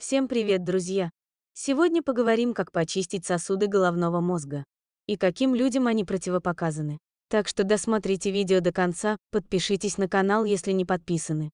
Всем привет, друзья! Сегодня поговорим, как почистить сосуды головного мозга и каким людям они противопоказаны. Так что досмотрите видео до конца, подпишитесь на канал, если не подписаны.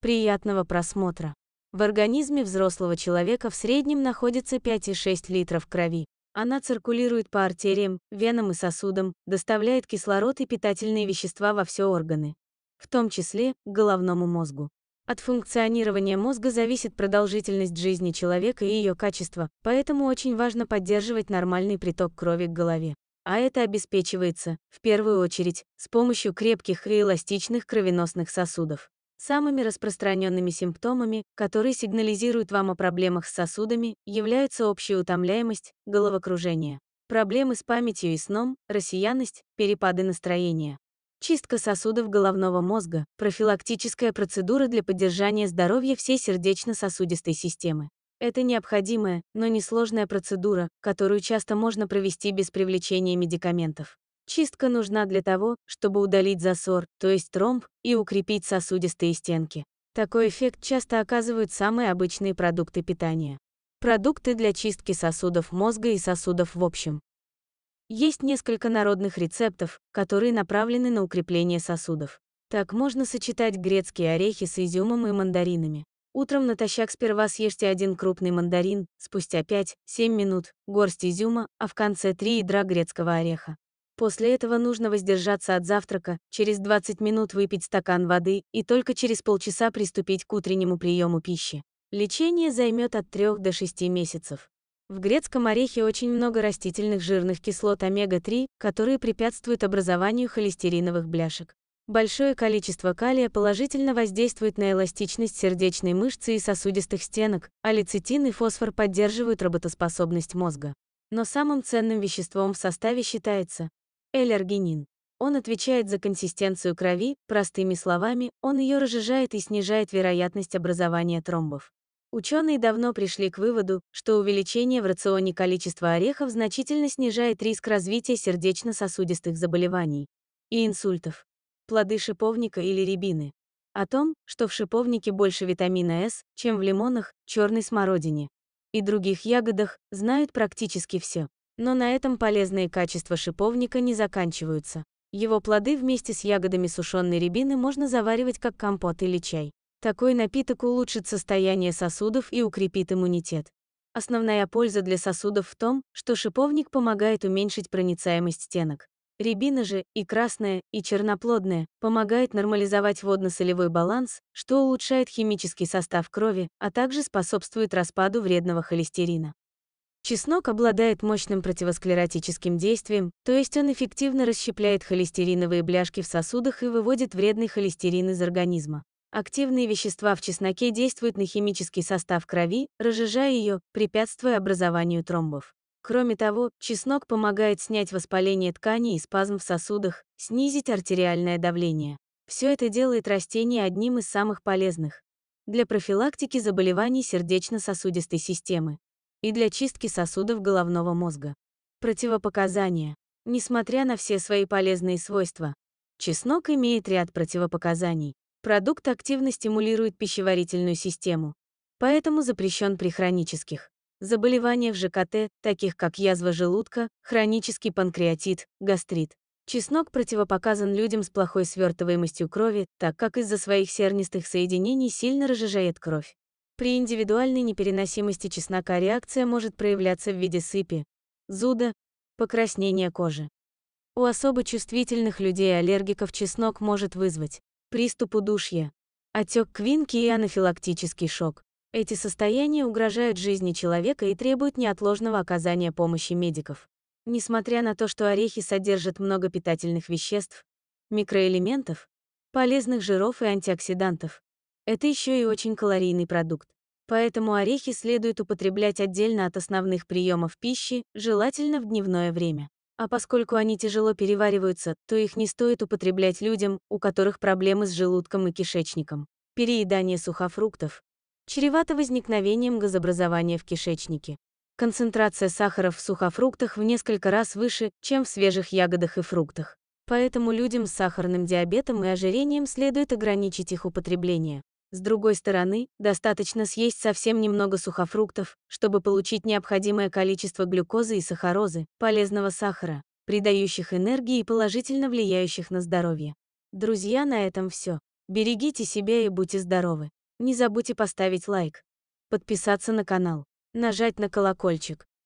Приятного просмотра! В организме взрослого человека в среднем находится 5,6 литров крови. Она циркулирует по артериям, венам и сосудам, доставляет кислород и питательные вещества во все органы, в том числе к головному мозгу. От функционирования мозга зависит продолжительность жизни человека и ее качество, поэтому очень важно поддерживать нормальный приток крови к голове. А это обеспечивается, в первую очередь, с помощью крепких и эластичных кровеносных сосудов. Самыми распространенными симптомами, которые сигнализируют вам о проблемах с сосудами, являются общая утомляемость, головокружение, проблемы с памятью и сном, рассеянность, перепады настроения чистка сосудов головного мозга, профилактическая процедура для поддержания здоровья всей сердечно-сосудистой системы. Это необходимая, но несложная процедура, которую часто можно провести без привлечения медикаментов. Чистка нужна для того, чтобы удалить засор, то есть тромб, и укрепить сосудистые стенки. Такой эффект часто оказывают самые обычные продукты питания. Продукты для чистки сосудов мозга и сосудов в общем. Есть несколько народных рецептов, которые направлены на укрепление сосудов. Так можно сочетать грецкие орехи с изюмом и мандаринами. Утром натощак сперва съешьте один крупный мандарин, спустя 5-7 минут – горсть изюма, а в конце 3 ядра грецкого ореха. После этого нужно воздержаться от завтрака, через 20 минут выпить стакан воды и только через полчаса приступить к утреннему приему пищи. Лечение займет от 3 до 6 месяцев. В грецком орехе очень много растительных жирных кислот омега-3, которые препятствуют образованию холестериновых бляшек. Большое количество калия положительно воздействует на эластичность сердечной мышцы и сосудистых стенок, а лецитин и фосфор поддерживают работоспособность мозга. Но самым ценным веществом в составе считается эллергенин. Он отвечает за консистенцию крови, простыми словами, он ее разжижает и снижает вероятность образования тромбов. Ученые давно пришли к выводу, что увеличение в рационе количества орехов значительно снижает риск развития сердечно-сосудистых заболеваний и инсультов. Плоды шиповника или рябины. О том, что в шиповнике больше витамина С, чем в лимонах, черной смородине и других ягодах, знают практически все. Но на этом полезные качества шиповника не заканчиваются. Его плоды вместе с ягодами сушеной рябины можно заваривать как компот или чай. Такой напиток улучшит состояние сосудов и укрепит иммунитет. Основная польза для сосудов в том, что шиповник помогает уменьшить проницаемость стенок. Рябина же, и красная, и черноплодная, помогает нормализовать водно-солевой баланс, что улучшает химический состав крови, а также способствует распаду вредного холестерина. Чеснок обладает мощным противосклеротическим действием, то есть он эффективно расщепляет холестериновые бляшки в сосудах и выводит вредный холестерин из организма. Активные вещества в чесноке действуют на химический состав крови, разжижая ее, препятствуя образованию тромбов. Кроме того, чеснок помогает снять воспаление тканей и спазм в сосудах, снизить артериальное давление. Все это делает растение одним из самых полезных для профилактики заболеваний сердечно-сосудистой системы и для чистки сосудов головного мозга. Противопоказания. Несмотря на все свои полезные свойства, чеснок имеет ряд противопоказаний. Продукт активно стимулирует пищеварительную систему, поэтому запрещен при хронических заболеваниях ЖКТ, таких как язва желудка, хронический панкреатит, гастрит. Чеснок противопоказан людям с плохой свертываемостью крови, так как из-за своих сернистых соединений сильно разжижает кровь. При индивидуальной непереносимости чеснока реакция может проявляться в виде сыпи, зуда, покраснения кожи. У особо чувствительных людей аллергиков чеснок может вызвать приступ удушья, отек квинки и анафилактический шок. Эти состояния угрожают жизни человека и требуют неотложного оказания помощи медиков. Несмотря на то, что орехи содержат много питательных веществ, микроэлементов, полезных жиров и антиоксидантов, это еще и очень калорийный продукт. Поэтому орехи следует употреблять отдельно от основных приемов пищи, желательно в дневное время. А поскольку они тяжело перевариваются, то их не стоит употреблять людям, у которых проблемы с желудком и кишечником. Переедание сухофруктов чревато возникновением газообразования в кишечнике. Концентрация сахара в сухофруктах в несколько раз выше, чем в свежих ягодах и фруктах. Поэтому людям с сахарным диабетом и ожирением следует ограничить их употребление. С другой стороны, достаточно съесть совсем немного сухофруктов, чтобы получить необходимое количество глюкозы и сахарозы, полезного сахара, придающих энергии и положительно влияющих на здоровье. Друзья, на этом все. Берегите себя и будьте здоровы. Не забудьте поставить лайк, подписаться на канал, нажать на колокольчик,